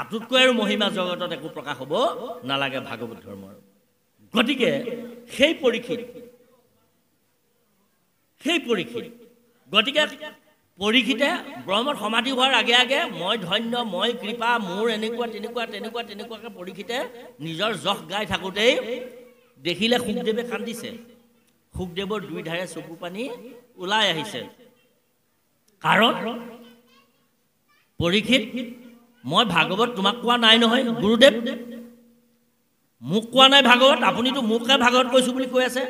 তাতোতকৈ আৰু মহিমা জগতত একো প্ৰকাশ হ'ব নালাগে ভাগৱত ধৰ্মৰ গতিকে সেই পৰীক্ষিত সেই পৰীক্ষিত গতিকে পৰীক্ষিতে ব্ৰহ্মত সমাধি হোৱাৰ আগে আগে মই ধন্য মই কৃপা মোৰ এনেকুৱা তেনেকুৱা তেনেকুৱা তেনেকুৱাকৈ পৰীক্ষিতে নিজৰ যশ গাই থাকোঁতেই দেখিলে সুখদেৱে কান্দিছে সুখদেৱৰ দুই ধাৰে চকু পানী ওলাই আহিছে কাৰণ পৰীক্ষিত মই ভাগৱত তোমাক কোৱা নাই নহয় গুৰুদেৱ মোক কোৱা নাই ভাগৱত আপুনিতো মোকহে ভাগৱত কৈছোঁ বুলি কৈ আছে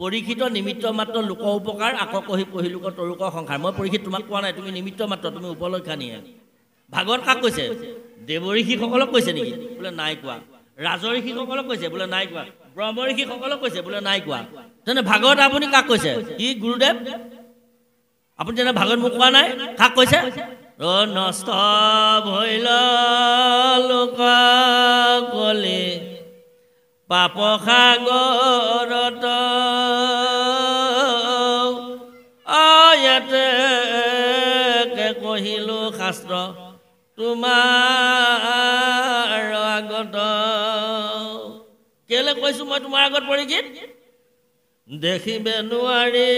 পৰীক্ষিত নিমিত্ত মাত্ৰ লোক উপকাৰ আকৌ কহি পঢ়ি লোক তৰুক সংসাৰ মই পৰীক্ষিত তোমাক কোৱা নাই তুমি নিমিত্ত মাত্ৰ তুমি উপলক্ষা নিয়ে ভাগৱত কাক কৈছে দেৱঋষিসকলক কৈছে নেকি বোলে নাই কোৱা ৰাজঋষিসকলক কৈছে বোলে নাই কোৱা ব্ৰহ্ম ঋষিসকলক কৈছে বোলে নাই কোৱা তেনে ভাগৱত আপুনি কাক কৈছে কি গুৰুদেৱ আপুনি তেনে ভাগৱত মোক কোৱা নাই কাক কৈছে নষ্ট ভৈল লোক পাপ সাগৰত ইয়াতে কহিলো শাস্ত্ৰ তোমাৰ আগত কেলৈ কৈছোঁ মই তোমাৰ আগত পৰি গীত দেখিব নোৱাৰি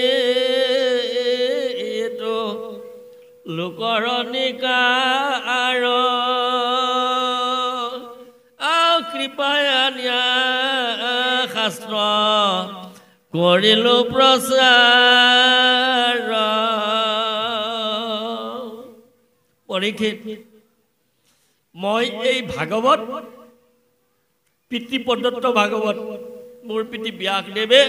লোকৰণিকা আৰু আও কৃপায়নীয়া শাস্ত্ৰ কৰিলো প্ৰচাৰীক্ষিত মই এই ভাগৱত পিতৃ পিতৃপদত্ত ভাগৱত মোৰ পিতৃ ব্যাসদেৱে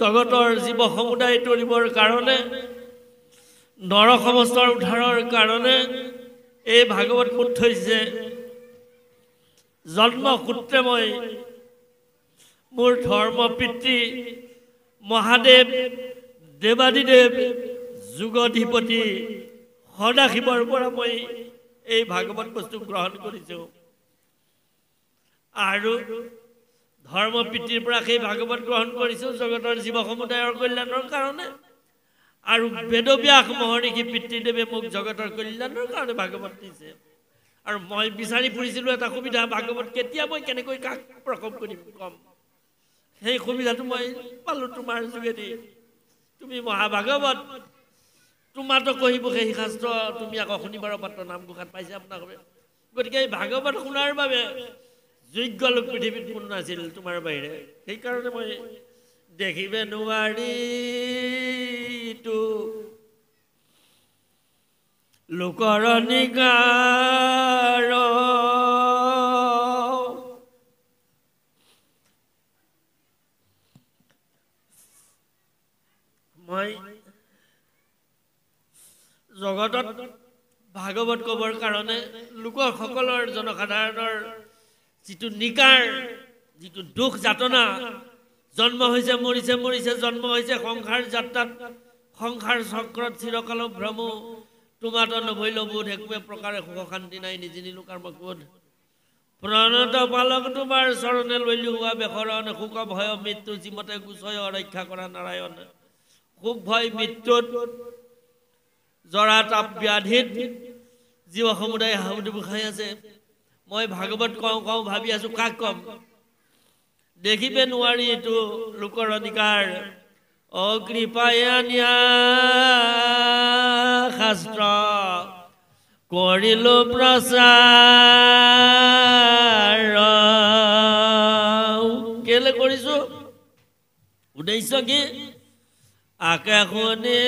জগতৰ জীৱ সমুদায় তৰিবৰ কাৰণে নৰসমস্তৰ উদ্ধাৰৰ কাৰণে এই ভাগৱত পুত থৈছে জন্মসূত্ৰে মই মোৰ ধৰ্ম পিতৃ মহাদেৱ দেৱাদিদেৱ যুগধিপতি সদাশিৱৰ পৰা মই এই ভাগৱত বস্তু গ্ৰহণ কৰিছোঁ আৰু ধৰ্ম পিতৃৰ পৰা সেই ভাগৱত গ্ৰহণ কৰিছোঁ জগতৰ জীৱ সমুদায়ৰ কল্যাণৰ কাৰণে আৰু বেদব্যাস মহৰ্ষি পিতৃদেৱে মোক জগতৰ কল্যাণৰ কাৰণে ভাগৱত দিছে আৰু মই বিচাৰি ফুৰিছিলোঁ এটা সুবিধা ভাগৱত কেতিয়া মই কেনেকৈ কাক প্ৰসৱ কৰি কম সেই সুবিধাটো মই পালোঁ তোমাৰ যোগেদি তুমি মহাভাগৱত তোমাতো কহিব সেই শাস্ত্ৰ তুমি আকৌ শুনিবাৰ পাত্ৰ নামঘোষাত পাইছে আপোনাক গতিকে এই ভাগৱত শুনাৰ বাবে যোগ্য লোক পৃথিৱীত কোনো নাছিল তোমাৰ বাহিৰে সেইকাৰণে মই দেখিবে নোৱাৰিটো লোকৰ নিগাৰ মই জগতত ভাগৱত কবৰ কাৰণে লোকসকলৰ জনসাধাৰণৰ যিটো নিকাৰ যিটো দুখ যাতনা জন্ম হৈছে মৰিছে মৰিছে জন্ম হৈছে সংসাৰ যাত্ৰাত সংসাৰ চক্ৰত চিৰকাল ভ্ৰম তোমাতো নভৈলবোধ একোৱে প্ৰকাৰে সুখ শান্তি নাই নিজে নিজিনিলো কাৰ্মকোধ প্ৰণত পালক তোমাৰ চৰণে লৈলো হোৱা বেশৰণ সুখ ভয় মৃত্যু যিমতে গোচয় ৰক্ষা কৰা নাৰায়ণ সুখ ভয় মৃত্যুত জৰা তাপ ব্যাধিত জীৱ সমুদায় হাউদি বুখাই আছে মই ভাগৱত কওঁ কওঁ ভাবি আছো কাক ক'ম দেখিব নোৱাৰি এইটো লোকৰ অধিকাৰ অ শাস্ত্ৰ কৰিলো প্ৰচাৰ কেলে কৰিছো উদ্দেশ্য কি আকাশনে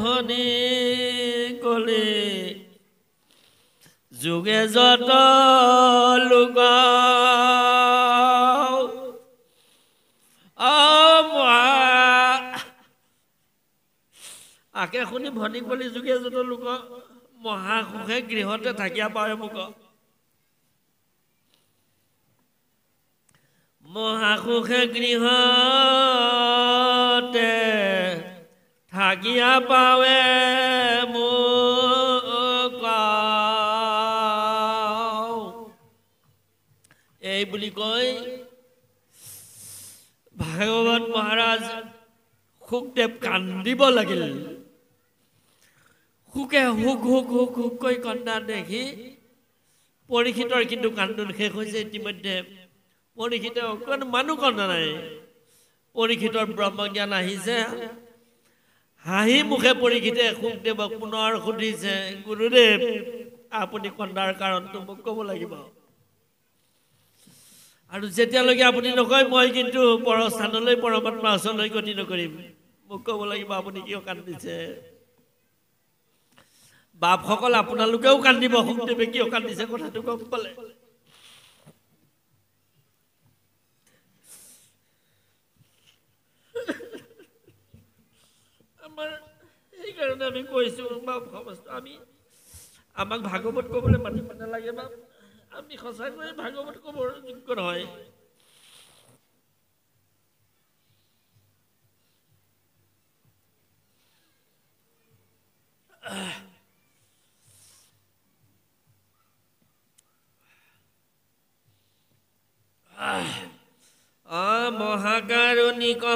ভনী কলি যোগে যত লোকৰ তাকে শুনি ভনী কলি যোগে যত লোক মহাসুখে গৃহতে থাকি পাৰে মোক মহাসুখে গৃহতে থাকিয়া পাৱে মোক এই বুলি কৈ ভাগৱত মহাৰাজ সুখদেৱ কান্দিব লাগিল কোকে হুক হুক হুক হুককৈ কন্দা দেখি পৰীক্ষিতৰ কিন্তু কান্দোন শেষ হৈছে ইতিমধ্যে পৰীক্ষিত মানুহ কন্দা নাই পৰীক্ষিতৰ ব্ৰহ্মজ্ঞান আহিছে হাঁহি মুখে পৰিখিতে শুকদেৱক পুনৰ সুধিছে গুৰুদেৱ আপুনি কন্দাৰ কাৰণটো মোক ক'ব লাগিব আৰু যেতিয়ালৈকে আপুনি নকয় মই কিন্তু পৰস্থানলৈ পৰমাত্মা ওচৰলৈ গতি নকৰিম মোক ক'ব লাগিব আপুনি কিয় কান্দিছে বাপসকল আপোনালোকেও কান্দিব শুকদেৱে কিয় কান্দিছে কথাটো গম পালে সেইকাৰণে আমি কৈছো বাপসমস্ত আমি আমাক ভাগৱত ক'বলৈ মাতিব নালাগে বা আমি সঁচাকৈ ভাগৱত ক'বৰ যোগ্য নহয়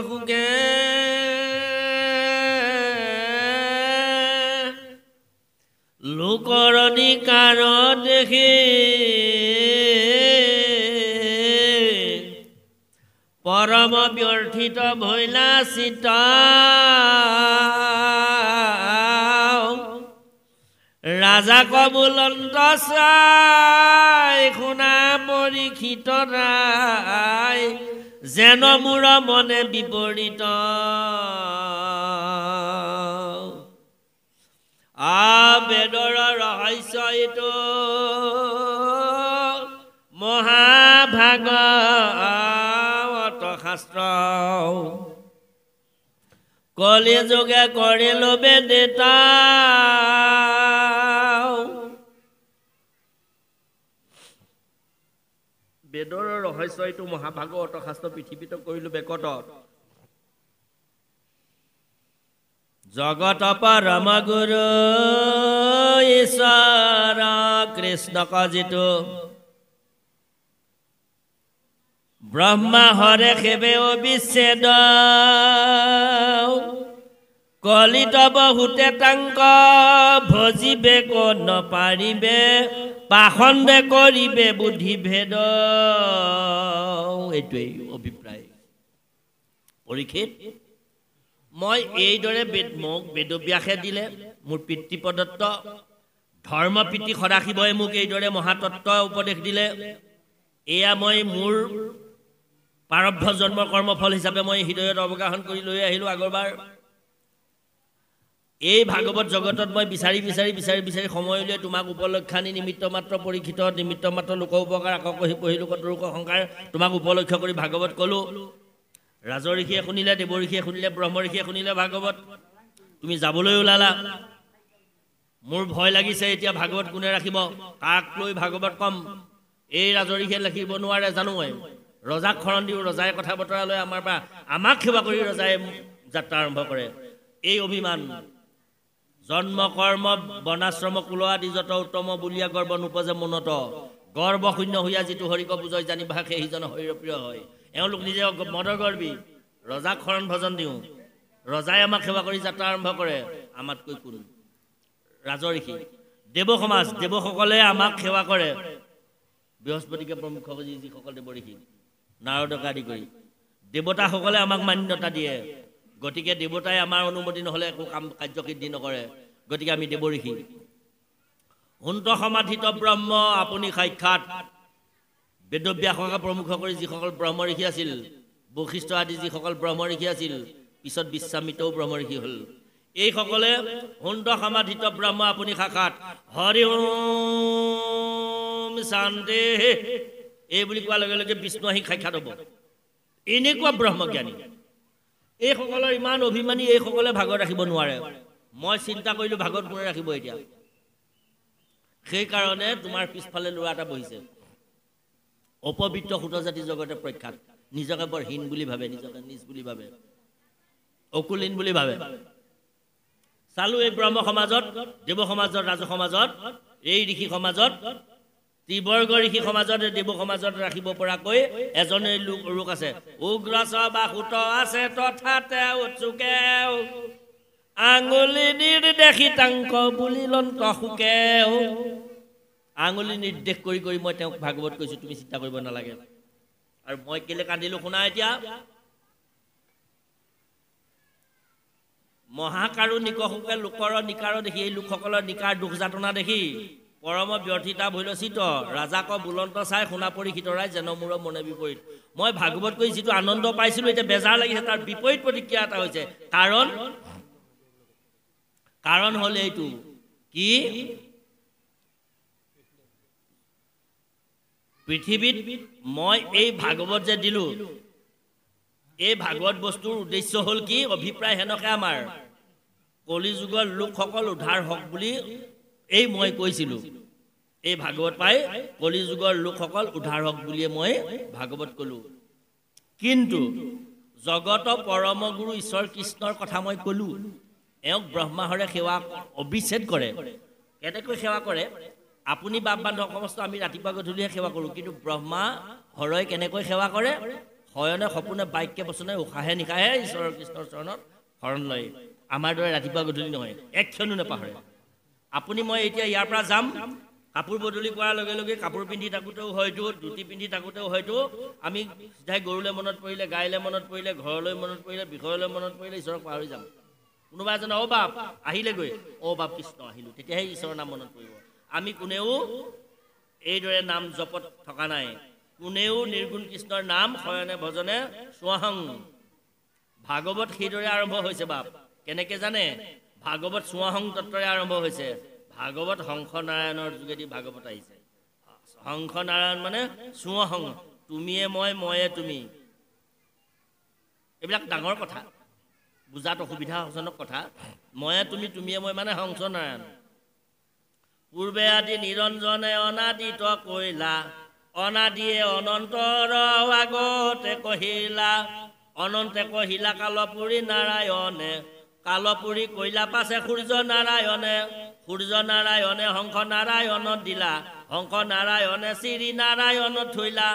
ہوں گے লোকৰণি কাৰ দেখি পৰম ব্যৰ্থিত ভৈলা চিত ৰাজা কবুলন্ত চাই শুনা পৰীক্ষিত নাই যেন মোৰ মনে বিপৰীত আবেদৰ ৰহস্য এইটো মহাভাগত শাস্ত্ৰ কলি যোগে কৰিলো বেদেতা বেদৰ ৰহস্য এইটো মহাভাগৱত শাস্ত্ৰ পৃথিৱীত কৰিলো বেকটত জগত পৰম গুৰু ঈশ্বৰ কৃষ্ণক যিটো ব্ৰহ্মা হৰে সেৱে অবিচ্ছেদ কলিত বহুতে তাংক ভজিবে ক নপাৰিবে পাখন্দে কৰিবে বুদ্ধি ভেদ এইটোৱেই অভিপ্ৰায় পৰীক্ষিত মই এইদৰে বেদ মোক বেদব্যাসে দিলে মোৰ পিতৃ পিতৃপদত্ত ধৰ্মপ্ৰীতি সদাশিৱই মোক এইদৰে মহাতত্ব উপদেশ দিলে এয়া মই মোৰ পাৰব্ধ জন্মৰ কৰ্মফল হিচাপে মই হৃদয়ত অৱগাহন কৰি লৈ আহিলোঁ আগৰবাৰ এই ভাগৱত জগতত মই বিচাৰি বিচাৰি বিচাৰি বিচাৰি সময় উলিয়াই তোমাক উপলক্ষানি নিমিত্ত মাত্ৰ পৰীক্ষিত নিমিত্ত মাত্ৰ লোক উপকাৰ আকৌ কহি পঢ়িলোঁ কতৰোক সংসাৰ তোমাক উপলক্ষ কৰি ভাগৱত ক'লোঁ ৰাজঋষিয়ে শুনিলে দেৱঋষিয়ে শুনিলে ব্ৰহ্ম ঋষিয়ে শুনিলে ভাগৱত তুমি যাবলৈ ওলালা মোৰ ভয় লাগিছে এতিয়া ভাগৱত কোনে ৰাখিব কাক লৈ ভাগৱত ক'ম এই ৰাজঋষিয়ে লিখিব নোৱাৰে জানো মই ৰজাক শৰণ দিওঁ ৰজাই কথা বতৰা লৈ আমাৰ পৰা আমাক সেৱা কৰি ৰজাই যাত্ৰা আৰম্ভ কৰে এই অভিমান জন্ম কৰ্ম বৰ্ণাশ্ৰম কুল আদি যত উত্তম বুলীয়া গৰ্ব নোপজে মনত গৰ্ব শূন্য হৈয়া যিটো হৰিক বুজয় জানি ভাষে সেইজন হৰিৰপ্ৰিয় হয় এওঁলোক নিজে মদৰ গৰ্বী ৰজাক শৰণ ভজন দিওঁ ৰজাই আমাক সেৱা কৰি যাত্ৰা আৰম্ভ কৰে আমাতকৈ কোন দেৱ সমাজ দেৱসকলে আমাক সেৱা কৰে বৃহস্পতিকে প্ৰমুখ যি যিসকল ঋষি নাৰদকে আদি কৰি দেৱতাসকলে আমাক মান্যতা দিয়ে গতিকে দেৱতাই আমাৰ অনুমতি নহ'লে একো কাম কাৰ্যসিদ্ধি নকৰে গতিকে আমি দেৱঋষি অন্ত সমাধিত ব্ৰহ্ম আপুনি সাক্ষাৎ বেদব্যাসকে প্ৰমুখ কৰি যিসকল ব্ৰহ্ম ঋষি আছিল বৈশিষ্ট্য আদি যিসকল ব্ৰহ্ম ঋষি আছিল পিছত বিশ্বামিতও ব্ৰহ্ম ঋষি হ'ল এইসকলে সুন্দ সমাধিত ব্ৰহ্ম আপুনি শাখাত হৰি হোম শান্তি এই বুলি কোৱাৰ লগে লগে বিষ্ণু আহি সাক্ষাৎ হ'ব এনেকুৱা ব্ৰহ্মজ্ঞানী এইসকলৰ ইমান অভিমানী এইসকলে ভাগত ৰাখিব নোৱাৰে মই চিন্তা কৰিলোঁ ভাগত কোনে ৰাখিব এতিয়া সেইকাৰণে তোমাৰ পিছফালে ল'ৰা এটা বহিছে অপবিত্ৰ জাতি জগতে প্ৰখ্যাত নিজকে বৰ হীন বুলি ভাবে নিজকে নিজ বুলি ভাবে অকুলীন বুলি ভাবে চালো এই ব্ৰহ্ম সমাজত দেৱ সমাজত ৰাজহ সমাজত এই ঋষি সমাজত ত্ৰিবৰ্গ ঋষি সমাজত দেৱ সমাজত ৰাখিব পৰাকৈ এজনেই লোক ৰোগ আছে উগ্ৰ বা সুত আছে তথা তেওঁ আঙুলি নিৰ্দেশি তাংক বুলি লন্ত সুকেও আঙুলি নিৰ্দেশ কৰি কৰি মই তেওঁক ভাগৱত কৈছো তুমি চিন্তা কৰিব নালাগে আৰু মই কেলে কান্দিলো শুনা এতিয়া মহাকাৰু নিকশোকে লোকৰ নিকাৰ দেখি এই লোকসকলৰ নিকাৰ দুখ যাতনা দেখি পৰম ব্যৰ্থিতা ভৈলচিত ৰাজাক বুলন্ত চাই শুনা পৰি শীতৰাই যেন মূৰ মনে বিপৰীত মই ভাগৱত কৰি যিটো আনন্দ পাইছিলো এতিয়া বেজাৰ লাগিছে তাৰ বিপৰীত প্ৰতিক্ৰিয়া এটা হৈছে কাৰণ কাৰণ হ'ল এইটো কি পৃথিৱীত মই এই ভাগৱত যে দিলোঁ এই ভাগৱত বস্তুৰ উদ্দেশ্য হ'ল কি অভিপ্ৰায় সেনেকে আমাৰ কলি যুগৰ লোকসকল উদ্ধাৰ হওক বুলি এই মই কৈছিলোঁ এই ভাগৱত পাই কলি যুগৰ লোকসকল উদ্ধাৰ হওক বুলিয়ে মই ভাগৱত ক'লোঁ কিন্তু জগত পৰমগুৰু ঈশ্বৰ কৃষ্ণৰ কথা মই ক'লোঁ এওঁক ব্ৰহ্মাহৰে সেৱা অবিচ্ছেদ কৰে কেনেকৈ সেৱা কৰে আপুনি বাপ বান্ধৱ সমস্ত আমি ৰাতিপুৱা গধূলিহে সেৱা কৰোঁ কিন্তু ব্ৰহ্মা হৰয় কেনেকৈ সেৱা কৰে শয়নে সপোনে বাক্যে বচনে উশাহে নিশাহে ঈশ্বৰৰ কৃষ্ণৰ চৰণত শৰণ লয় আমাৰ দৰে ৰাতিপুৱা গধূলি নহয় এক ক্ষণো নেপাহৰে আপুনি মই এতিয়া ইয়াৰ পৰা যাম কাপোৰ বদলি কৰাৰ লগে লগে কাপোৰ পিন্ধি থাকোঁতেও হয়তো ধুতি পিন্ধি থাকোঁতেও হয়তো আমি সদায় গৰুলৈ মনত পৰিলে গাইলৈ মনত পৰিলে ঘৰলৈ মনত পৰিলে বিষয়লৈ মনত পৰিলে ঈশ্বৰক পাহৰি যাম কোনোবা এজন অ' বাপ আহিলেগৈ অ' বাপ কৃষ্ণ আহিলোঁ তেতিয়াহে ঈশ্বৰৰ নাম মনত পৰিব আমি কোনেও এইদৰে নাম জপত থকা নাই কোনেও নিৰ্গুণ কৃষ্ণৰ নাম শয়নে ভজনে চুৱাহং ভাগৱত সেইদৰে আৰম্ভ হৈছে বাপ কেনেকৈ জানে ভাগৱত চুৱাহং তত্ৰৰে আৰম্ভ হৈছে ভাগৱত শংখ নাৰায়ণৰ যোগেদি ভাগৱত আহিছে শংখ নাৰায়ণ মানে চুৱাহং তুমিয়ে মই ময়ে তুমি এইবিলাক ডাঙৰ কথা বুজাত অসুবিধা অসুবিধাজনক কথা ময়ে তুমি তুমিয়ে মই মানে হংস নাৰায়ণ পূৰ্বে আদি নিৰঞ্জনে অনাদিত কইলা অনাদিয়ে অনন্তৰ আগতে কহিলা অনন্তে কহিলা কালপুৰী নাৰায়ণে কালপুৰী কইলা পাছে সূৰ্য নাৰায়ণে সূৰ্য নাৰায়ণে শংখ নাৰায়ণত দিলা শংখ নাৰায়ণে শ্ৰী নাৰায়ণত থৈলা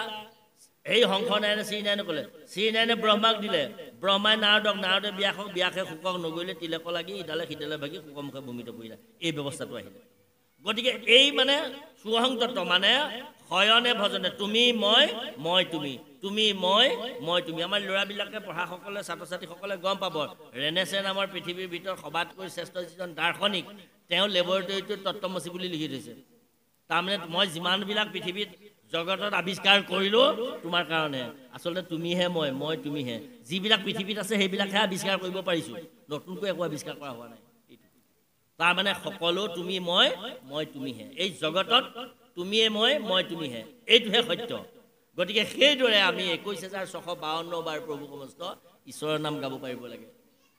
এই শংখ নাৰায়ণে শ্ৰীনাৰায়ণে ক'লে শ্ৰীনাৰায়ণে ব্ৰহ্মাক দিলে ব্ৰহ্মাই নাৰদক নাৰদে ব্যাসক ব্যাসে শোকক নগৰিলে তিলেকো লাগি ইডালে সিডালে ভাগি শুকমুখে মুখে ভূমিত পৰিলে এই ব্যৱস্থাটো আহিলে গতিকে এই মানে চুহংতত্ব মানে শয়নে ভজনে তুমি মই মই তুমি তুমি মই মই তুমি আমাৰ ল'ৰাবিলাকে পঢ়াসকলে ছাত্ৰ ছাত্ৰীসকলে গম পাব ৰেনেছে নামৰ পৃথিৱীৰ ভিতৰত সবাতকৈ শ্ৰেষ্ঠ যিজন দাৰ্শনিক তেওঁ লেবৰেটৰীটোত তত্বমচি বুলি লিখি থৈছে তাৰমানে মই যিমানবিলাক পৃথিৱীত জগতত আৱিষ্কাৰ কৰিলোঁ তোমাৰ কাৰণে আচলতে তুমিহে মই মই তুমিহে যিবিলাক পৃথিৱীত আছে সেইবিলাকহে আৱিষ্কাৰ কৰিব পাৰিছোঁ নতুনকৈ একো আৱিষ্কাৰ কৰা হোৱা নাই তাৰমানে সকলো তুমি মই মই তুমিহে এই জগতত তুমিয়ে মই মই তুমিহে এইটোহে সত্য গতিকে সেইদৰে আমি একৈছ হাজাৰ ছশ বাৱন্ন বাৰ প্ৰভু সমস্ত ঈশ্বৰৰ নাম গাব পাৰিব লাগে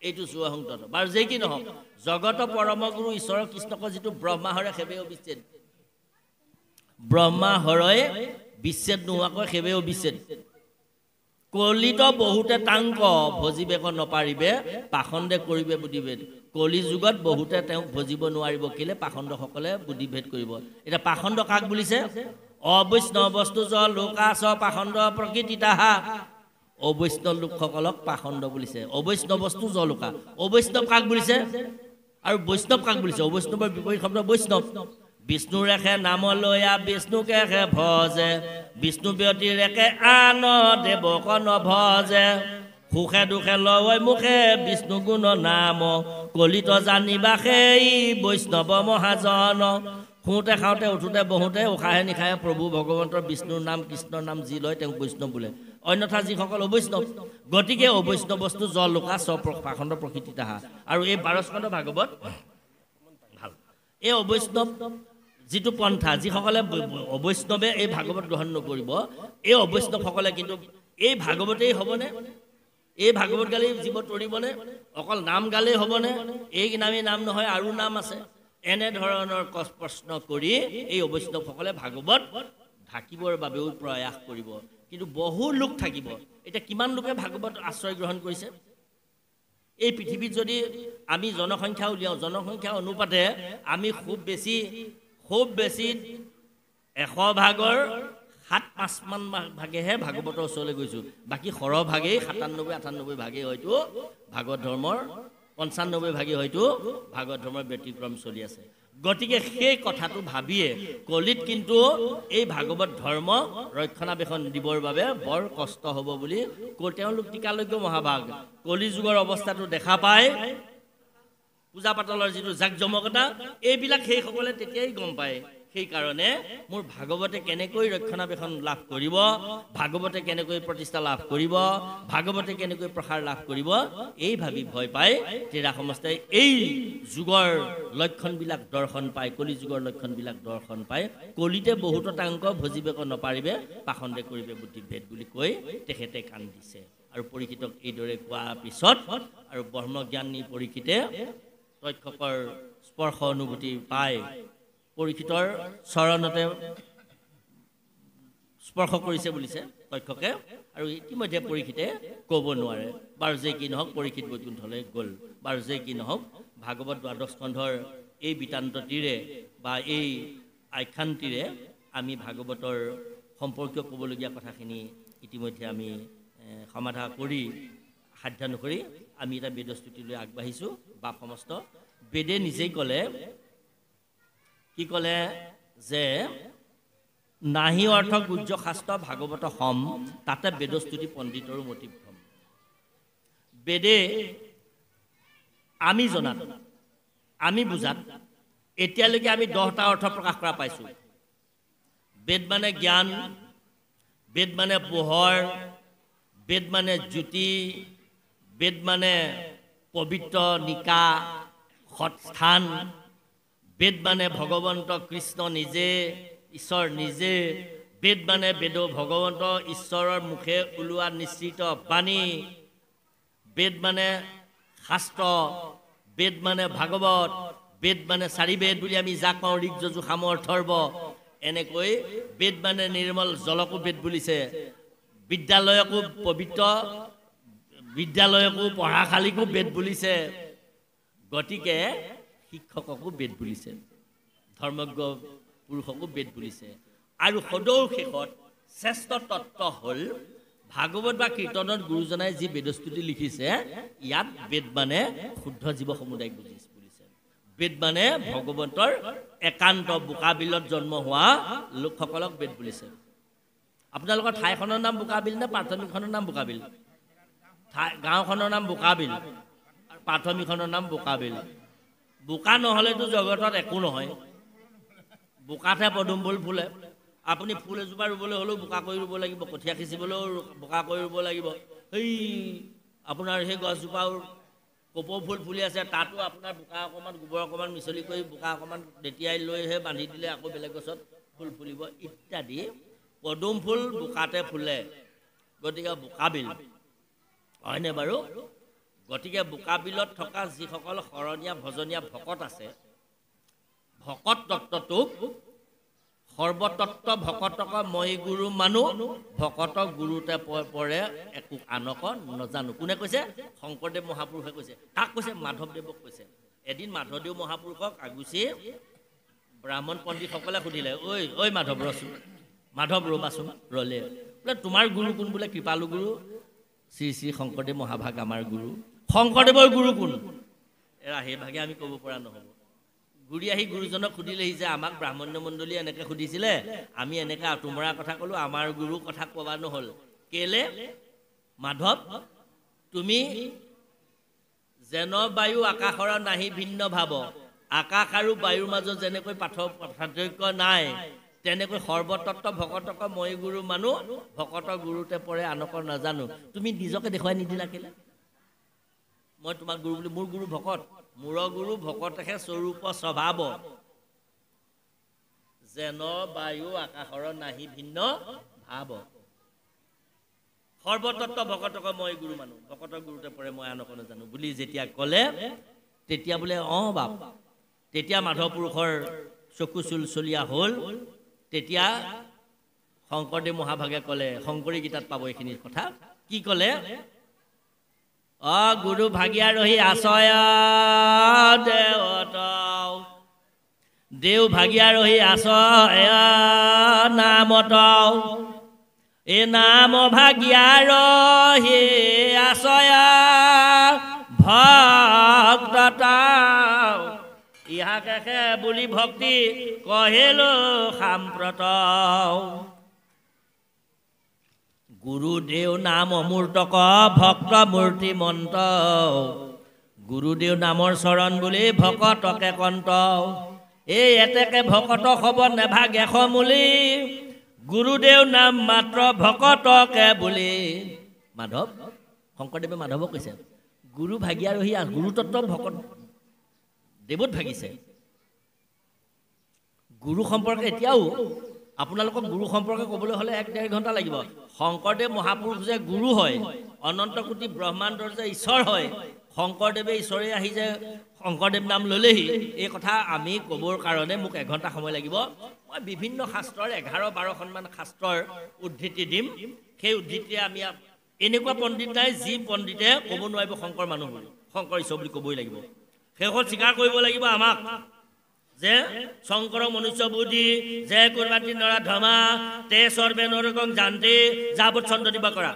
এইটো চোৱা সংতত বাৰু যে কি নহওক জগত পৰমগুৰু ঈশ্বৰৰ কৃষ্ণক যিটো ব্ৰহ্মাহৰে সেৱে বিচ্ছেদ ব্ৰহ্মা হৰয়ে বিচ্ছেদ নোহোৱাকৈ সেইবাবে অবিচ্ছেদ কলিত বহুতে তাংক ভজিবেক নপাৰিবে পাখণ্ডে কৰিবে বুদ্ধিভেদ কলি যুগত বহুতে তেওঁক ভজিব নোৱাৰিব কেলে পাখণ্ডসকলে বুদ্ধিভেদ কৰিব এতিয়া পাখণ্ড কাক বুলিছে অবৈষ্ণৱ বস্তু জ চ পাখণ্ড প্ৰকৃতি তাহা অবৈষ্ণৱ লোকসকলক পাখণ্ড বুলিছে অবৈষ্ণৱ বস্তু জ অবৈষ্ণৱ কাক বুলিছে আৰু বৈষ্ণৱ কাক বুলিছে অবৈষ্ণৱৰ বিপৰীত শব্দ বৈষ্ণৱ বিষ্ণু ৰেখে নাম লয়া বিষ্ণুকে হে ভজে বিষ্ণু ব্যতি আন দেৱক নভজে সুখে দুখে লৈ মুখে বিষ্ণু গুণ নাম কলিত জানিবা সেই বৈষ্ণৱ মহাজন শুওঁতে খাওঁতে উঠোঁতে বহোঁতে উশাহে নিশাহে প্ৰভু ভগৱন্তৰ বিষ্ণুৰ নাম কৃষ্ণৰ নাম যি লয় তেওঁক বৈষ্ণৱ বোলে অন্যথা যিসকল অবৈষ্ণৱ গতিকে অবৈষ্ণৱ বস্তু জলোকা স্বাখণ্ড প্ৰসিদ্ধি তাহা আৰু এই বাৰ স্কন্ধ ভাগৱত ভাল এই অবৈষ্ণৱ যিটো পন্থা যিসকলে অবৈষ্ণৱে এই ভাগৱত গ্ৰহণ নকৰিব এই অবৈষ্ণৱসকলে কিন্তু এই ভাগৱতেই হ'বনে এই ভাগৱত গালেই জীৱ তৰিবনে অকল নাম গালেই হ'বনে এই নামেই নাম নহয় আৰু নাম আছে এনেধৰণৰ কচ প্ৰশ্ন কৰি এই অবৈষ্ণৱসকলে ভাগৱত ঢাকিবৰ বাবেও প্ৰয়াস কৰিব কিন্তু বহু লোক থাকিব এতিয়া কিমান লোকে ভাগৱত আশ্ৰয় গ্ৰহণ কৰিছে এই পৃথিৱীত যদি আমি জনসংখ্যা উলিয়াওঁ জনসংখ্যা অনুপাতে আমি খুব বেছি খুব বেছি এশ ভাগৰ সাত পাঁচমান ভাগেহে ভাগৱতৰ ওচৰলৈ গৈছোঁ বাকী সৰহভাগেই সাতান্নব্বৈ আঠান্নব্বৈ ভাগেই হয়তো ভাগৱত ধৰ্মৰ পঞ্চান্নব্বৈ ভাগেই হয়তো ভাগৱত ধৰ্মৰ ব্যতিক্ৰম চলি আছে গতিকে সেই কথাটো ভাবিয়ে কলিত কিন্তু এই ভাগৱত ধৰ্ম ৰক্ষণাবেক্ষণ দিবৰ বাবে বৰ কষ্ট হ'ব বুলি তেওঁলোক টিকালজ্ঞ মহাভাগ কলিযুগৰ অৱস্থাটো দেখা পায় পূজা পাতলৰ যিটো জাক জমকতা এইবিলাক সেইসকলে তেতিয়াই গম পায় সেইকাৰণে মোৰ ভাগৱতে কেনেকৈ ৰক্ষণাবেক্ষণ লাভ কৰিব ভাগৱতে কেনেকৈ প্ৰতিষ্ঠা লাভ কৰিব ভাগৱতে কেনেকৈ প্ৰসাৰ লাভ কৰিব এই ভাবি ভয় পাই তেৰা সমস্তাই এই যুগৰ লক্ষণবিলাক দৰ্শন পায় কলি যুগৰ লক্ষণবিলাক দৰ্শন পায় কলিতে বহুতো তাংক ভজিবেক নপাৰিবে পাখণ্ডে কৰিবে বুদ্ধি ভেদ বুলি কৈ তেখেতে কান্দিছে আৰু পৰীক্ষিতক এইদৰে কোৱাৰ পিছত আৰু ব্ৰহ্মজ্ঞানী পৰীক্ষিতে তক্ষকৰ স্পৰ্শ অনুভূতি পায় পৰীক্ষিতৰ চৰণতে স্পৰ্শ কৰিছে বুলিছে তক্ষকে আৰু ইতিমধ্যে পৰীক্ষিতে ক'ব নোৱাৰে বাৰু যে কি নহওক পৰীক্ষিত বৈকুণ্ঠলৈ গ'ল বাৰু যে কি নহওক ভাগৱত দ্বাদশ দ্বাদশকন্ধৰ এই বৃত্তান্তটিৰে বা এই আখ্যানটিৰে আমি ভাগৱতৰ সম্পৰ্কীয় ক'বলগীয়া কথাখিনি ইতিমধ্যে আমি সমাধা কৰি সাধ্যানুসৰি আমি এটা বেদস্তুতিলৈ আগবাঢ়িছোঁ বাপ সমস্ত বেদে নিজেই ক'লে কি ক'লে যে নাহি অৰ্থ গুৰ্য শাস্ত্ৰ ভাগৱত সম তাতে বেদস্তুতি পণ্ডিতৰো মতি হম বেদে আমি জনাত আমি বুজাত এতিয়ালৈকে আমি দহটা অৰ্থ প্ৰকাশ কৰা পাইছোঁ বেদ মানে জ্ঞান বেদ মানে পোহৰ বেদ মানে জ্যোতি বেদ মানে পবিত্ৰ নিকা সৎস্থান বেদ মানে ভগৱন্ত কৃষ্ণ নিজে ঈশ্বৰ নিজে বেদ মানে বেদ ভগৱন্ত ঈশ্বৰৰ মুখে ওলোৱা নিশ্চিত বাণী বেদ মানে শাস্ত্ৰ বেদ মানে ভাগৱত বেদ মানে চাৰি বেদ বুলি আমি যাক পাওঁ ঋগযজু সামৰ্থৰ্ব এনেকৈ বেদ মানে নিৰ্মল জলকো বেদ বুলিছে বিদ্যালয়কো পবিত্ৰ বিদ্যালয়কো পঢ়াশালীকো বেদ বুলিছে গতিকে শিক্ষককো বেদ বুলিছে ধৰ্মজ্ঞ পুৰুষকো বেদ বুলিছে আৰু সদৌ শেষত শ্ৰেষ্ঠ তত্ত্ব হ'ল ভাগৱত বা কীৰ্তনত গুৰুজনাই যি বেদস্তুতি লিখিছে ইয়াত বেদ মানে শুদ্ধ জীৱ সমুদায়ক বুজিছে বুলিছে বেদ মানে ভগৱন্তৰ একান্ত বোকাবিলত জন্ম হোৱা লোকসকলক বেদ বুলিছে আপোনালোকৰ ঠাইখনৰ নাম বোকাবিল নে প্ৰাথমিকখনৰ নাম বোকাবিল গাঁওখনৰ নাম বোকাবিল প্ৰাথমিকখনৰ নাম বোকাবিল বোকা নহ'লেতো জগতত একো নহয় বোকাতহে পদুম ফুল ফুলে আপুনি ফুল এজোপা ৰুবলৈ হ'লেও বোকা কৰি ৰুব লাগিব কঠীয়া সিঁচিবলৈও বোকা কৰি ৰুব লাগিব সেই আপোনাৰ সেই গছজোপাও কপৌ ফুল ফুলি আছে তাতো আপোনাৰ বোকা অকণমান গোবৰ অকণমান মিচলি কৰি বোকা অকণমান তেতিয়াই লৈহে বান্ধি দিলে আকৌ বেলেগ গছত ফুল ফুলিব ইত্যাদি পদুম ফুল বোকাতে ফুলে গতিকে বোকাবিল হয়নে বাৰু গতিকে বোকাবিলত থকা যিসকল শৰণীয়া ভজনীয়া ভকত আছে ভকত তত্ত্বটোক সৰ্বতত্ব ভকতক মই গুৰু মানো ভকতক গুৰুতে পৰে একো আনক নাজানো কোনে কৈছে শংকৰদেৱ মহাপুৰুষে কৈছে কাক কৈছে মাধৱদেৱক কৈছে এদিন মাধৱদেৱ মহাপুৰুষক আগুচি ব্ৰাহ্মণ পণ্ডিতসকলে সুধিলে ঐ ঐ মাধৱ ৰচোন মাধৱ ৰবাচোন ৰলে বোলে তোমাৰ গুৰু কোন বোলে কৃপালু গুৰু শ্ৰী শ্ৰী শংকৰদেৱ মহাভাগ আমাৰ গুৰু শংকৰদেৱৰ গুৰু কোন এৰা সেইভাগে আমি ক'ব পৰা নহ'ব ঘূৰি আহি গুৰুজনক সুধিলেহি যে আমাক ব্ৰাহ্মণ্য মণ্ডলীয়ে এনেকৈ সুধিছিলে আমি এনেকৈ আঁতুমৰা কথা ক'লোঁ আমাৰ গুৰু কথা কোৱা নহ'ল কেলে মাধৱ তুমি যেন বায়ু আকাশৰ নাহি ভিন্ন ভাৱ আকাশ আৰু বায়ুৰ মাজত যেনেকৈ পাৰ্থক্য নাই তেনেকৈ সৰ্বতত্ব ভকতক মই গুৰু মানুহ ভকত গুৰুতে পৰে আনক নাজানো তুমি নিজকে দেখুৱাই নিদিলা কেলে মই তোমাক গুৰু বুলি মোৰ গুৰু ভকত মূৰৰ গুৰু ভকতেহে স্বৰূপ স্বভাৱ যেন বায়ু আকাশৰ নাহি ভিন্ন ভাৱ সৰ্বতত্ব ভকতক মই গুৰু মানুহ ভকত গুৰুতে পৰে মই আনক নাজানো বুলি যেতিয়া ক'লে তেতিয়া বোলে অ বাপ তেতিয়া মাধৱ পুৰুষৰ চকু চুলচলীয়া হ'ল তেতিয়া শংকৰদেৱ মহাভাগে ক'লে শংকৰী গীতাত পাব এইখিনি কথা কি ক'লে অ গুৰু ভাগিয়া ৰহি আচয় দেৱত দেও ভাগিয়া ৰহি আচয় নামত এই নাম ভাগিয়া ৰহি আচয় ভক্ততা ইহাকে বুলি ভক্তি কহিল সাম্প্ৰত গুৰুদেউ নাম অমূৰ্তক ভক্ত মূৰ্তি মন্ত গুৰুদেউ নামৰ চৰণ বুলি ভকতকে কণ্ট এই এতেকে ভকত হ'ব নেভাগ এশ মূলি গুৰুদেউ নাম মাত্ৰ ভকতকে বুলি মাধৱ শংকৰদেৱে মাধৱক কৈছে গুৰু ভাগিয়াৰহিয়া গুৰুতত্ব ভকত দেৱত ভাগিছে গুৰু সম্পৰ্কে এতিয়াও আপোনালোকক গুৰু সম্পৰ্কে ক'বলৈ হ'লে এক ডেৰ ঘণ্টা লাগিব শংকৰদেৱ মহাপুৰুষ যে গুৰু হয় অনন্ত কোটি ব্ৰহ্মাণ্ডৰ যে ঈশ্বৰ হয় শংকৰদেৱে ঈশ্বৰে আহি যে শংকৰদেৱ নাম ল'লেহি এই কথা আমি ক'বৰ কাৰণে মোক এঘণ্টা সময় লাগিব মই বিভিন্ন শাস্ত্ৰৰ এঘাৰ বাৰখনমান শাস্ত্ৰৰ উদ্ধৃতি দিম সেই উদ্ধৃতিৰে আমি এনেকুৱা পণ্ডিত নাই যি পণ্ডিতে ক'ব নোৱাৰিব শংকৰ মানুহ বুলি শংকৰ ঈশ্বৰ বুলি ক'বই লাগিব শেষত স্বীকাৰ কৰিব লাগিব আমাক যে শংকৰ মনুষ্য বুদ্ধি যে কোনবাটি নৰা ধমা তে চৰ্বে নৰকং জান্তি যাৱত চন্দ্ৰ দিব কৰা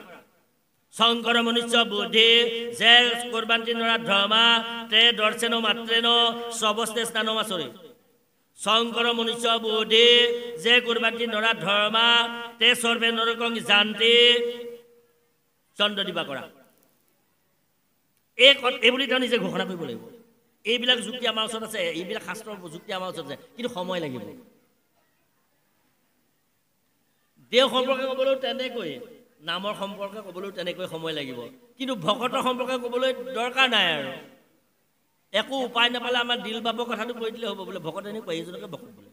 শংকৰ মনুষ্য বুদ্ধি যে কোনবাটি নৰা ধৰ্মা তে দৰ্শেন মাত্ৰেন স্বৱস্থে স্থান মাচৰি শংকৰ মনুষ্য বুদ্ধি যে কোনবাটি নৰা ধৰ্মা তে চৰ্বে নৰকং জান্তি চন্দ্ৰ দিবা কৰা এই এইবুলি তেওঁ নিজে ঘোষণা কৰিব লাগিব এইবিলাক যুক্তি আমাৰ ওচৰত আছে এইবিলাক শাস্ত্ৰৰ যুক্তি আমাৰ ওচৰত আছে কিন্তু সময় লাগিব দেহ সম্পৰ্কে ক'বলৈও তেনেকৈ নামৰ সম্পৰ্কে ক'বলৈও তেনেকৈ সময় লাগিব কিন্তু ভকতৰ সম্পৰ্কে ক'বলৈ দৰকাৰ নাই আৰু একো উপায় নাপালে আমাৰ দিল বাবৰ কথাটো কৈ দিলে হ'ব বোলে ভকত এনেকুৱা এইজনকে ভকত বোলে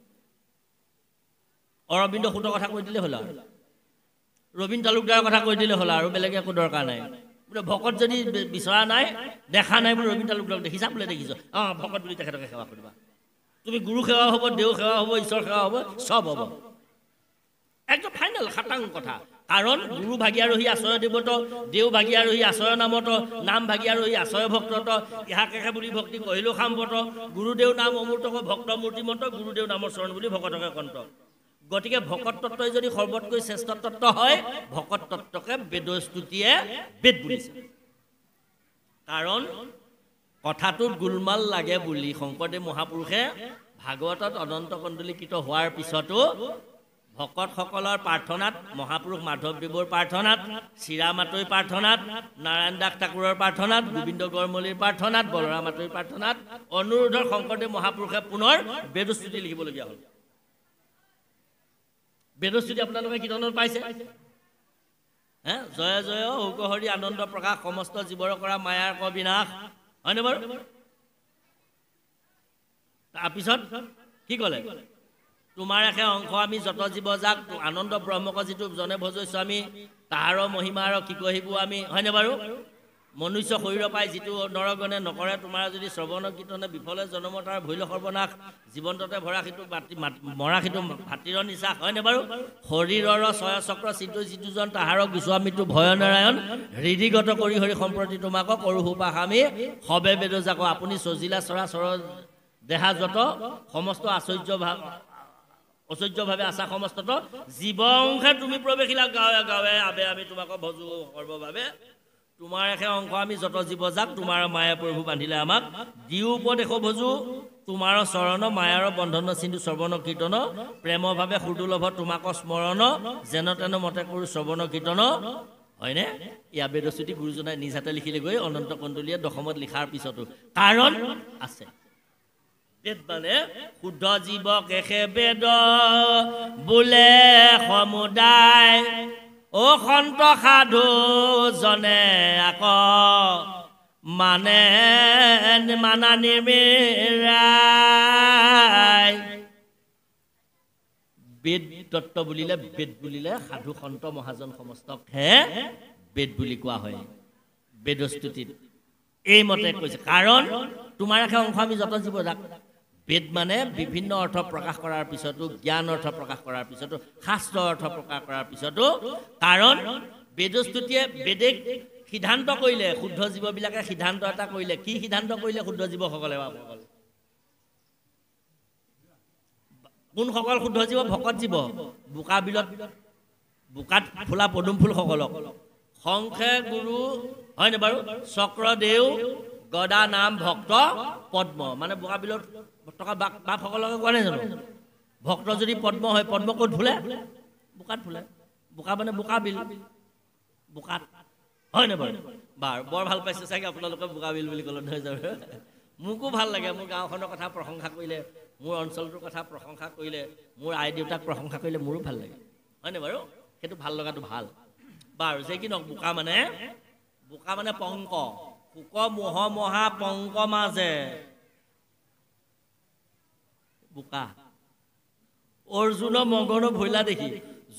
অৰবিন্দ সুতৰ কথা কৈ দিলে হ'ল আৰু ৰবীন তালুকদাৰৰ কথা কৈ দিলে হ'ল আৰু বেলেগ একো দৰকাৰ নাই বোলে ভকত যদি বিচৰা নাই দেখা নাই বোলে ৰবীন তালুকদাৰক দেখিছা বোলে দেখিছ অঁ ভকত বুলি তেখেতকে সেৱা কৰিবা তুমি গুৰু সেৱা হ'ব দেও সেৱা হ'ব ঈশ্বৰ সেৱা হ'ব চব হ'ব একদম ফাইনেল খাটাং কথা কাৰণ গুৰু ভাগি আৰু সি আশ্ৰয় দেৱত দেও আৰু সি আশ্ৰয় নামত নাম ভাগি আৰু সি আশ্ৰয় ভক্তত ইহাকে বুলি ভক্তি কহিলেও সাম্পত গুৰুদেউ নাম অমূৰ্ত ভক্ত মূৰ্তিমন্ত গুৰুদেউ নামৰ চৰণ বুলি ভকতকে কণ্ঠ গতিকে ভকত তত্বই যদি সৰ্বতকৈ শ্ৰেষ্ঠ তত্ব হয় ভকত তত্ত্বকে বেদস্তুতিয়ে বেদ বুলিছে কাৰণ কথাটোত গোলমাল লাগে বুলি শংকৰদেৱ মহাপুৰুষে ভাগৱতত অনন্ত কন্দলিকৃত হোৱাৰ পিছতো ভকতসকলৰ প্ৰাৰ্থনাত মহাপুৰুষ মাধৱদেৱৰ প্ৰাৰ্থনাত চিৰা চিৰামাতৈ প্ৰাৰ্থনাত নাৰায়ণ দাস ঠাকুৰৰ প্ৰাৰ্থনাত গোবিন্দ গৰমলীৰ প্ৰাৰ্থনাত মাতৈৰ প্ৰাৰ্থনাত অনুৰোধৰ শংকৰদেৱ মহাপুৰুষে পুনৰ বেদস্তুতি লিখিবলগীয়া হ'ল বেদস্তুতি আপোনালোকে কীৰ্তনত পাইছে হে জয় জয় শুকহৰি আনন্দ প্ৰকাশ সমস্ত জীৱৰ কৰা মায়াৰ ক বিনাশ হয়নে বাৰু তাৰপিছত কি ক'লে তোমাৰ একে অংশ আমি যত জীৱ যাক আনন্দ ব্ৰহ্মক যিটো জনে ভজৈছোঁ স্বামী তাৰ মহিমাৰ কি কহিব আমি হয়নে বাৰু মনুষ্য শৰীৰৰ পাই যিটো নৰগণে নকৰে তোমাৰ যদি শ্ৰৱণ কীৰ্তনে বিফলে জনম তাৰ ভৈল সৰ্বনাশ জীৱন্ততে ভৰা সেইটো মৰা সেইটো ভাতিৰ নিচা হয়নে বাৰু শৰীৰৰ ছয় চক্ৰ চিটো যিটোজন তাহাৰক গোস্বামীটো ভয় নাৰায়ণ হৃদিগত কৰি হৰি সম্প্ৰতি তোমাক কৰো সোপা আমি সবে বেদো যাক আপুনি চজিলা চৰা চৰ দেহা যত সমস্ত আশ্চৰ্য ভাৱ ঐশ্বৰ্যভাৱে আছা সমস্তত জীৱ তুমি প্ৰৱেশিলা গাঁৱে গাঁৱে আবে আমি তোমাক ভজো সৰ্বভাৱে তোমাৰ তোমাৰহে অংক আমি যত জীৱ যাক তোমাৰ মায়া প্ৰভু বান্ধিলে আমাক দি উপদেশ ভজো তোমাৰ চৰণ মায়াৰ বন্ধন চিন্ধু শ্ৰৱণ কীৰ্তন প্ৰেমভাৱে সুদুলভ তোমাক স্মৰণ যেন তেন মতে কৰো শ্ৰৱণ কীৰ্তন হয়নে ইয়াৰ বেদস্তুতি গুৰুজনাই নিজ হাতে লিখিলে গৈ অনন্ত কন্দলীয়ে দশমত লিখাৰ পিছতো কাৰণ আছে শুদ্ধ জীৱ বোলে সমুদায় অ সন্ত সাধু জনে আক মানে মানা নিমিৰাই বেদ তত্ব বুলিলে বেদ বুলিলে সাধু সন্ত মহাজন সমস্তক হে বেদ বুলি কোৱা হয় বেদস্তুতিত এইমতে কৈছে কাৰণ তোমাৰ এখন অংশ আমি যত জীৱ যাক বেদ মানে বিভিন্ন অৰ্থ প্ৰকাশ কৰাৰ পিছতো জ্ঞান অৰ্থ প্ৰকাশ কৰাৰ পিছতো শাস্ত্ৰ অৰ্থ প্ৰকাশ কৰাৰ পিছতো কাৰণ বেদস্তুতিয়ে বেদে সিদ্ধান্ত কৰিলে শুদ্ধ জীৱবিলাকে সিদ্ধান্ত এটা কৰিলে কি সিদ্ধান্ত কৰিলে শুদ্ধ জীৱসকলে বাবসকলে কোনসকল শুদ্ধ জীৱ ভকত জীৱ বোকা বিলত বোকাত ফুলা পদুম ফুলসকলক শংখে গুৰু হয়নে বাৰু চক্ৰদেউ গদা নাম ভক্ত পদ্ম মানে বোকা বিলত থকা বাপ বাপসকলকে কোৱা নাই জানো ভক্ত যদি পদ্ম হয় পদ্ম ক'ত ফুলে বোকাত ফুলে বোকা মানে বোকা বিল বোকাত হয়নে বাৰু বাৰু বৰ ভাল পাইছে চাগে আপোনালোকে বোকা বিল বুলি ক'লে নহয় জানো মোকো ভাল লাগে মোৰ গাঁওখনৰ কথা প্ৰশংসা কৰিলে মোৰ অঞ্চলটোৰ কথা প্ৰশংসা কৰিলে মোৰ আই দেউতাক প্ৰশংসা কৰিলে মোৰো ভাল লাগে হয়নে বাৰু সেইটো ভাল লগাটো ভাল বাৰু যে কি নহওক বোকা মানে বোকা মানে পংক কুক মোহ মহা পংক মাজে বোকা অৰ্জুন মগন ভৈলা দেখি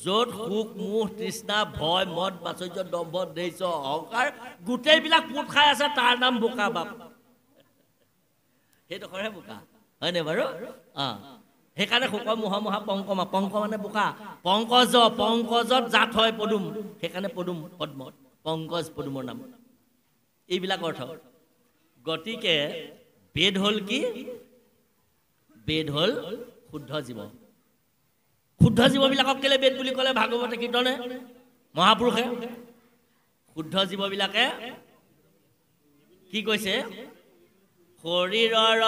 য'ত সুখ মোহ তৃষ্ণা ভয় মদ বাচৰ্য দম্ভ দেচ অহংকাৰ গোটেইবিলাক পোট খাই আছে তাৰ নাম বোকা বাপ সেইডোখৰহে বোকা হয় নে বাৰু অঁ সেইকাৰণে শুক মহামহা পংকমা পংক মানে বোকা পংকজ পংকজত জাত হয় পদুম সেইকাৰণে পদুম পদ্মত পংকজ পদুমৰ নামত এইবিলাক অৰ্থ গতিকে বেদ হ'ল কি বেদ হ'ল শুদ্ধ জীৱ শুদ্ধ জীৱবিলাকক কেলে বেদ বুলি ক'লে ভাগৱতে কীৰ্তনে মহাপুৰুষে শুদ্ধ জীৱবিলাকে কি কৈছে শৰীৰৰ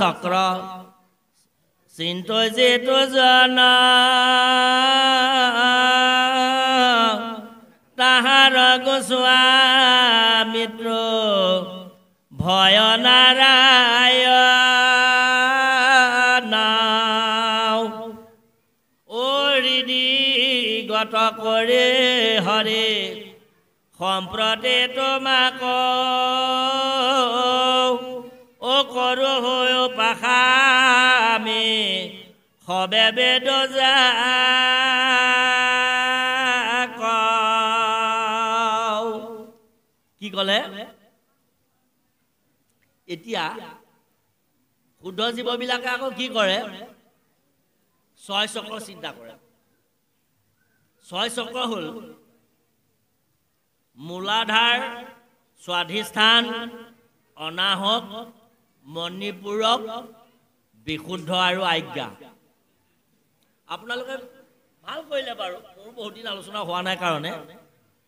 চক্ৰ চিন্তু জানা আহাৰ গোস্বামিত্ৰ ভয় নাৰায় অৰি গত কৰি হৰি সম্প্ৰতি তোমাক অ কৰো হৈ আমি সবে বেদ যায় এতিয়া শুদ্ধ জীৱবিলাকে আকৌ কি কৰে ছয় চক্ৰ চিন্তা কৰে ছয় চক্ৰ হ'ল মূলাধাৰ স্বাধিষ্ঠান অনাহক মণিপুৰক বিশুদ্ধ আৰু আজ্ঞা আপোনালোকে ভাল কৰিলে বাৰু মোৰ বহুত দিন আলোচনা হোৱা নাই কাৰণে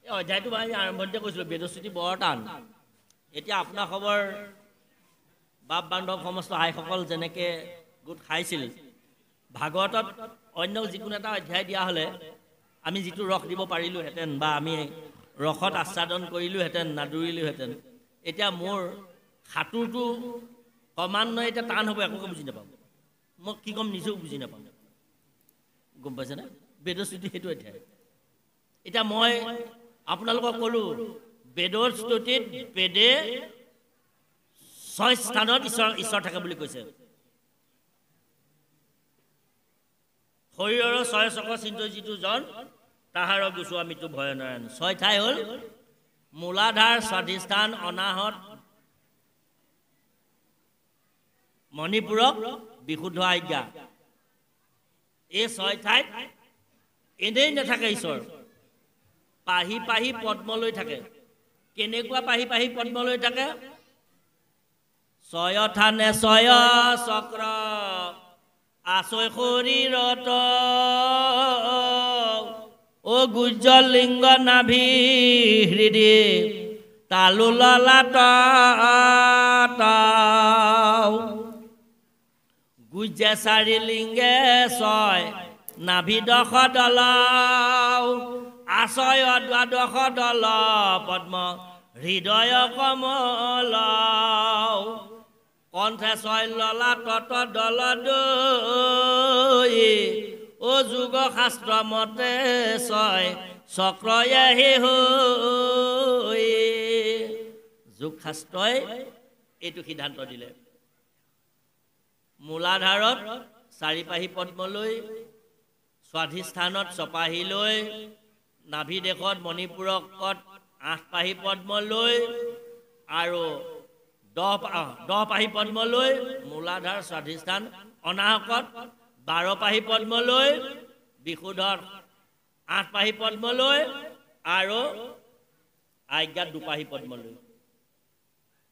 এই অধ্যায়টো মই আৰম্ভণিতে কৈছিলোঁ বেদস্থিতি বৰ টান এতিয়া আপোনাৰ খবৰ বাপ বান্ধৱ সমস্ত আইসকল যেনেকে গোট খাইছিল ভাগৱতত অন্য যিকোনো এটা অধ্যায় দিয়া হ'লে আমি যিটো ৰস দিব পাৰিলোহেঁতেন বা আমি ৰসত আচ্ছাদন কৰিলোহেঁতেন নাদুৰিলোহেঁতেন এতিয়া মোৰ সাঁতোৰটো ক্ৰমান্বয়ে এতিয়া টান হ'ব একোকে বুজি নাপাম মই কি ক'ম নিজেও বুজি নাপাম গম পাইছেনে বেদস্তুতি সেইটো অধ্যায় এতিয়া মই আপোনালোকক ক'লোঁ বেদৰ স্তুতিত বেদে ছয় স্থানত ঈশ্বৰ ঈশ্বৰ থাকে বুলি কৈছে শৰীৰৰ ছয় চক চিন্তু যিটো জন তাহাৰ গুচোৱা মৃত্যু ভয় নাৰায়ণ ছয় ঠাই হ'ল মূলাধাৰ স্বাধিষ্ঠান অনাহত মণিপুৰক বিশুদ্ধ আজ্ঞা এই ছয় ঠাইত এনেই নাথাকে ঈশ্বৰ পাহি পাহি পদ্মলৈ থাকে কেনেকুৱা পাহি পাহি পদ্মলৈ থাকে চয়থানে ছয় চক্ৰ আচৈ শৰীৰত অ গুজ্জল লিংগ নাভি হৃদি তালু ললাত গুজ্জে চাৰি লিংগে ছয় নাভি দশ দল আচয় দ্বাদশ দল পদ্ম হৃদয় কমল কণ্ঠে ললা তত দল দৈ ও যুগ শাস্ত্ৰ মতে ছয় চক্ৰই চক্ৰয়ে যোগ শাস্ত্ৰই এইটো সিদ্ধান্ত দিলে মূলাধাৰত চাৰি পাহি পদ্মলৈ স্বাধিষ্ঠানত চপাহীলৈ নাভি দেশত মণিপুৰকত আঠ আঠপাহী পদ্মলৈ আৰু দহ দহ পাহি পদ্ম লৈ মূলাধাৰ স্বাধিষ্ঠান অনাহকত বাৰ পাহি পদ্ম লৈ বিশুধৰ আঠ পাহি পদ্ম লৈ আৰু আজ্ঞাত দুপাহী পদ্ম লৈ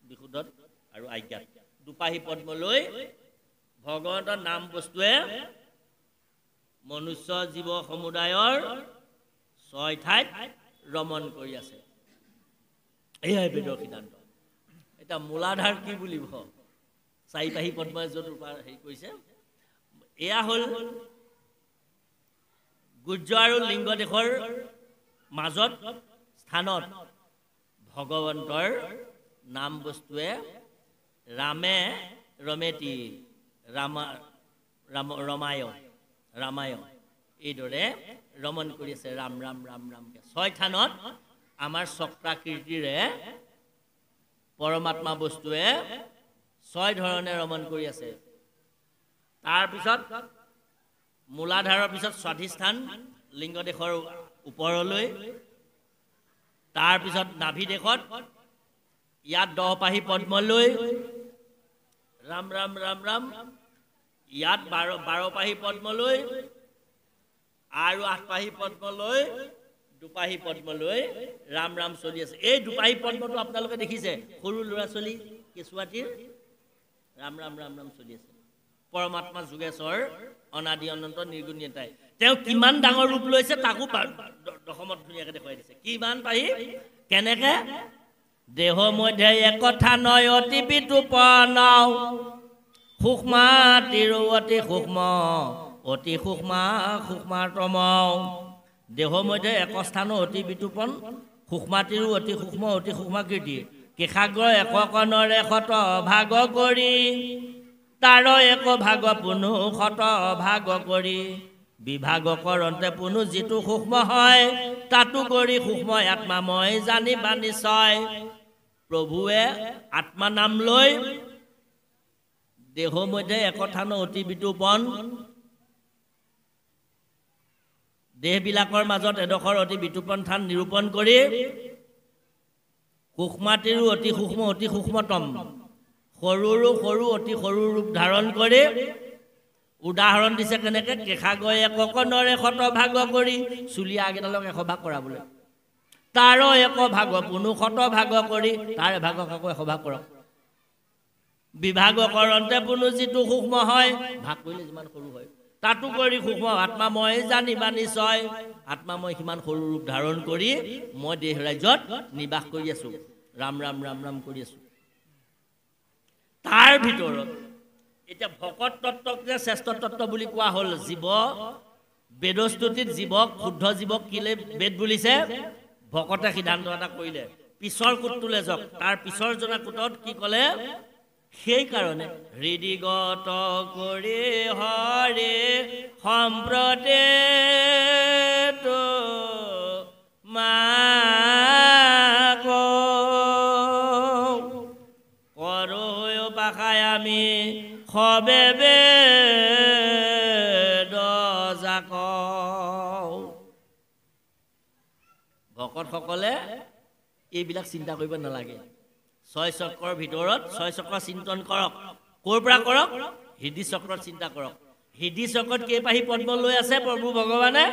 বিশুধত আৰু আজ্ঞাত দুপাহী পদ্ম লৈ ভগৱন্তৰ নাম বস্তুৱে মনুষ্য জীৱ সমুদায়ৰ ছয় ঠাইত ৰমন কৰি আছে এয়াই বেদৰ সিদ্ধান্ত এতিয়া মূলাধাৰ কি বুলিব চাৰিপাহী পদ্মায়ুজত হেৰি কৰিছে এয়া হ'ল গুৰ্য আৰু লিংগ দেশৰ মাজত স্থানত ভগৱন্তৰ নাম বস্তুৱে ৰামে ৰমেটি ৰামা ৰাম ৰমায় ৰামায় এইদৰে ৰমন কৰি আছে ৰাম ৰাম ৰাম ৰামকে ছয় থানত আমাৰ চক্ৰাকীৰ্তিৰে পৰমাত্মা বস্তুৱে ছয় ধৰণে ৰমন কৰি আছে তাৰপিছত মূলাধাৰৰ পিছত স্বাধিষ্ঠান লিংগদেশৰ ওপৰলৈ তাৰপিছত নাভি দেশত ইয়াত দহ পাহি পদ্মলৈ ৰাম ৰাম ৰাম ৰাম ইয়াত বাৰ বাৰ পাহি পদ্মলৈ আৰু আঠপাহি পদ্মলৈ দুপাহী পদ্ম লৈ ৰাম ৰাম চলি আছে এই দুপাহী পদ্মটো আপোনালোকে দেখিছে সৰু ল'ৰা ছোৱালী কেঁচুৱাটিৰ ৰাম ৰাম ৰাম ৰাম চলি আছে পৰমাত্মা যোগেশ্বৰ অনাদি অনন্ত নিৰ্গুণী এটাই তেওঁ কিমান ডাঙৰ ৰূপ লৈছে তাকো দশমত ধুনীয়াকৈ দেখুৱাই দিছে কিমান পাহি কেনেকৈ দেহ মধ্যে একথা নয় অতি পিতু সুক্ষ্মা সূক্ষ্মা তিৰু অতি সূক্ষ্ম অতি সূক্ষ্মা সূক্ষ্মাৰ তমাও দেহৰ মধ্যে এক স্থান অতি বিতোপন সুক্ষ্মাতিৰো অতি সূক্ষ্ম অতি সূক্ষ্ম কীৰ্তি কেশাগ্ৰ এক কণৰে শত ভাগ কৰি তাৰ এক ভাগ পুনু শত ভাগ কৰি বিভাগ কৰোঁতে পুনু যিটো সূক্ষ্ম হয় তাতো কৰি সূক্ষ্ম আত্মা মই জানি জানিবা নিশ্চয় প্ৰভুৱে আত্মা নাম লৈ দেহৰ মধ্যে একথানো অতি বিতোপন দেহবিলাকৰ মাজত এডোখৰ অতি বিতুপন বিতুপন্থান নিৰূপণ কৰি সূক্ষ্মাতিৰো অতি সূক্ষ্ম অতি সূক্ষ্মতম সৰুৰো সৰু অতি সৰু ৰূপ ধাৰণ কৰি উদাহৰণ দিছে কেনেকৈ কেশাগৈ এককনৰে শতভাগ কৰি চুলীয়া আগেডালক এসভাগ কৰাবলৈ তাৰ এক ভাগ পুনু শতভাগ কৰি তাৰ এভাগক আকৌ এসভাগ কৰক বিভাগ কৰোঁতে পুনু যিটো সূক্ষ্ম হয় ভাগ কৰিলে যিমান সৰু হয় তাতো কৰি সুখ আত্মা মই জানিবা নিশ্চয় আত্মা মই সিমান সৰু ৰূপ ধাৰণ কৰি মই দেহ ৰাজ্যত নিবাস কৰি আছো ৰাম ৰাম ৰাম ৰাম কৰি আছো তাৰ ভিতৰত এতিয়া ভকত তত্বক যে শ্ৰেষ্ঠ তত্ব বুলি কোৱা হ'ল জীৱ বেদস্তুতিত জীৱক শুদ্ধ জীৱক কিলে বেদ বুলিছে ভকতে সিদ্ধান্ত এটা কৰিলে পিছৰ কোটটোলৈ যাওক তাৰ পিছৰজনা কোটত কি ক'লে সেইকাৰণে হৃদিগত কৰি হৰে সম্প্ৰতে কৰোপাশাই আমি সবে বেদাক ভকতসকলে এইবিলাক চিন্তা কৰিব নালাগে ছয় চক্ৰৰ ভিতৰত ছয় চক্ৰ চিন্তন কৰক ক'ৰ পৰা কৰক হৃদি চক্ৰত চিন্তা কৰক হৃদি চক্ৰত কেইপাহি পদ্ম লৈ আছে প্ৰভু ভগৱানে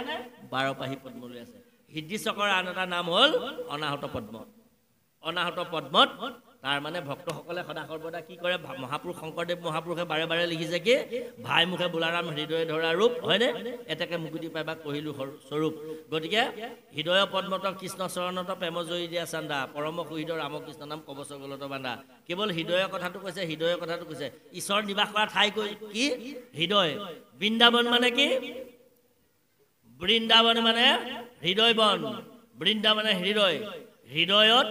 বাৰ পাহি পদ্ম লৈ আছে হৃদি চক্ৰৰ আন এটা নাম হ'ল অনাহত পদ্ম অনাহত পদ্মত তাৰ মানে ভক্তসকলে সদা সৰ্বদা কি কৰে মহাপুৰুষ শংকৰদেৱ মহাপুৰুষে বাৰে বাৰে লিখিছে কি ভাই মুখে বোলাৰাম হৃদয় ধৰা ৰূপ হয়নে এতেকে মুকুতি পাই বা কহিলোঁ স্বৰূপ গতিকে হৃদয় পদ্মত কৃষ্ণ কৃষ্ণচৰণত প্ৰেমজয়ী দিয়া চান্দা পৰম সুহৃদ ৰামকৃষ্ণ নাম কবচগলত বান্ধা কেৱল হৃদয়ৰ কথাটো কৈছে হৃদয়ৰ কথাটো কৈছে ঈশ্বৰ নিবাস কৰা ঠাই কৈ কি হৃদয় বৃন্দাবন মানে কি বৃন্দাবন মানে হৃদয় বন বৃন্দা হৃদয় হৃদয়ত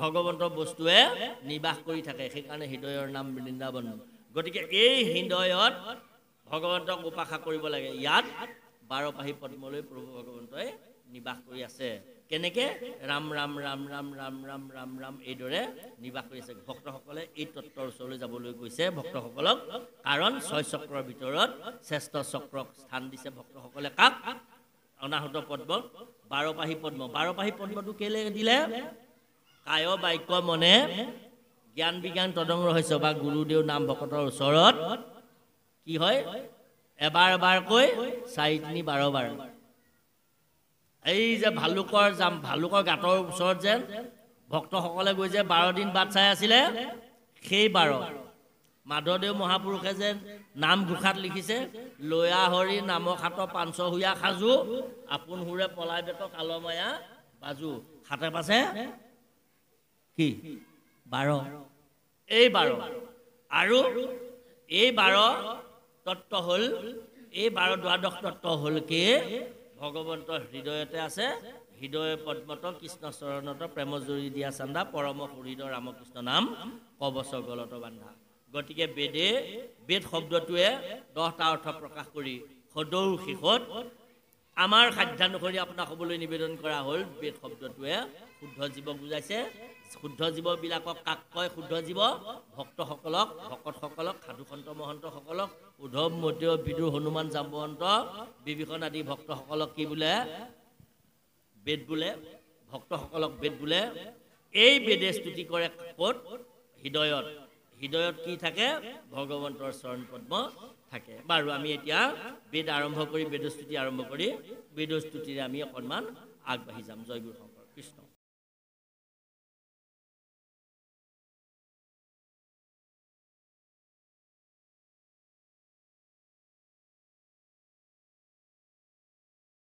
ভগৱন্ত বস্তুৱে নিবাস কৰি থাকে সেইকাৰণে হৃদয়ৰ নাম বৃন্দাবন গতিকে এই হৃদয়ত ভগৱন্তক উপাসা কৰিব লাগে ইয়াত বাৰপাহী পদ্মলৈ প্ৰভু ভগৱন্তই নিবাস কৰি আছে কেনেকে ৰাম ৰাম ৰাম ৰাম ৰাম ৰাম ৰাম ৰাম এইদৰে নিবাস কৰি আছে ভক্তসকলে এই তত্বৰ ওচৰলৈ যাবলৈ গৈছে ভক্তসকলক কাৰণ ছয় চক্ৰৰ ভিতৰত শ্ৰেষ্ঠ চক্ৰক স্থান দিছে ভক্তসকলে কাক অনাহত পদ্ম বাৰপাহী পদ্ম বাৰপাহী পদ্মটো কেলৈ দিলে কায় বাক্য মনে জ্ঞান বিজ্ঞান তদংগ হৈছে বা গুৰুদেৱ নাম ভকতৰ ওচৰত কি হয় এবাৰ এবাৰকৈ চাৰি তিনি বাৰ বাৰ এই যে ভালুকৰ যাম ভালুকৰ গাঁতৰ ওচৰত যেন ভক্তসকলে গৈ যে বাৰ দিন বাট চাই আছিলে সেই বাৰ মাধৱদেৱ মহাপুৰুষে যে নাম ঘোষাত লিখিছে লয়া হৰি নামৰ খাটৰ পাঞ্চহুৰীয়া সাজু আপোন সুৰে পলাই বেত কালমায়া বাজু হাতে পাছে কি বাৰ এই বাৰ আৰু এই বাৰ তত্ত্ব হ'ল এই বাৰ দ্বাদশ তত্ত্ব হ'ল কি ভগৱন্তৰ হৃদয়তে আছে হৃদয় পদ্মত কৃষ্ণচৰণত প্ৰেমজুৰি দিয়া চান্দা পৰম সুৰিদ ৰামকৃষ্ণ নাম কবচ গলত বান্ধা গতিকে বেদে বেদ শব্দটোৱে দহটা অৰ্থ প্ৰকাশ কৰি সদৌৰ শেষত আমাৰ সাধ্যানুসৰি আপোনাক ক'বলৈ নিবেদন কৰা হ'ল বেদ শব্দটোৱে শুদ্ধ জীৱক বুজাইছে শুদ্ধ জীৱবিলাকক কাক কয় শুদ্ধ জীৱ ভক্তসকলক ভকতসকলক সাধুসন্ত মহন্তসকলক উদ্ধৱ মধ্য বিদুৰ হনুমান জাম্বন্ত বিভীষণ আদি ভক্তসকলক কি বোলে বেদ বোলে ভক্তসকলক বেদ বোলে এই বেদে স্তুতি কৰে ক'ত হৃদয়ত হৃদয়ত কি থাকে ভগৱন্তৰ চৰণ পদ্ম থাকে বাৰু আমি এতিয়া বেদ আৰম্ভ কৰি বেদস্তুতি আৰম্ভ কৰি বেদস্তুতিৰে আমি অকণমান আগবাঢ়ি যাম জয়গুৰু হওক